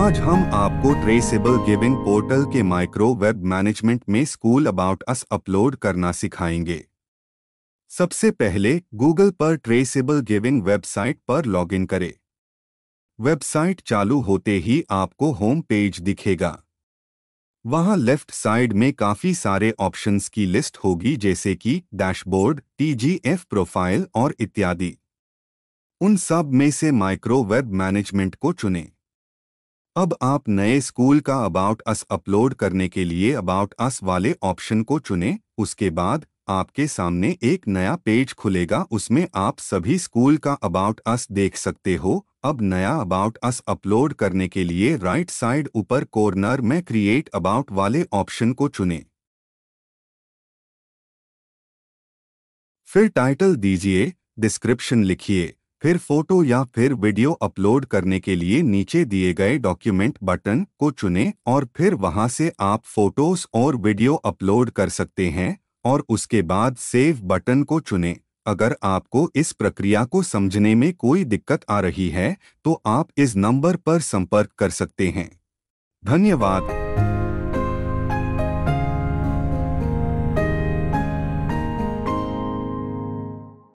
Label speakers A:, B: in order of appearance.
A: आज हम आपको ट्रेसेबल गिविंग पोर्टल के माइक्रो वेब मैनेजमेंट में स्कूल अबाउट अस अपलोड करना सिखाएंगे सबसे पहले गूगल पर ट्रेसेबल गिविंग वेबसाइट पर लॉगिन करें वेबसाइट चालू होते ही आपको होम पेज दिखेगा वहां लेफ्ट साइड में काफ़ी सारे ऑप्शंस की लिस्ट होगी जैसे कि डैशबोर्ड टीजीएफ प्रोफाइल और इत्यादि उन सब में से माइक्रो वेब मैनेजमेंट को चुनें अब आप नए स्कूल का अबाउट अस अपलोड करने के लिए अबाउट अस वाले ऑप्शन को चुनें उसके बाद आपके सामने एक नया पेज खुलेगा उसमें आप सभी स्कूल का अबाउट अस देख सकते हो अब नया अबाउट अस अपलोड करने के लिए राइट साइड ऊपर कॉर्नर में क्रिएट अबाउट वाले ऑप्शन को चुनें फिर टाइटल दीजिए डिस्क्रिप्शन लिखिए फिर फोटो या फिर वीडियो अपलोड करने के लिए नीचे दिए गए डॉक्यूमेंट बटन को चुनें और फिर वहां से आप फोटोज और वीडियो अपलोड कर सकते हैं और उसके बाद सेव बटन को चुनें अगर आपको इस प्रक्रिया को समझने में कोई दिक्कत आ रही है तो आप इस नंबर पर संपर्क कर सकते हैं धन्यवाद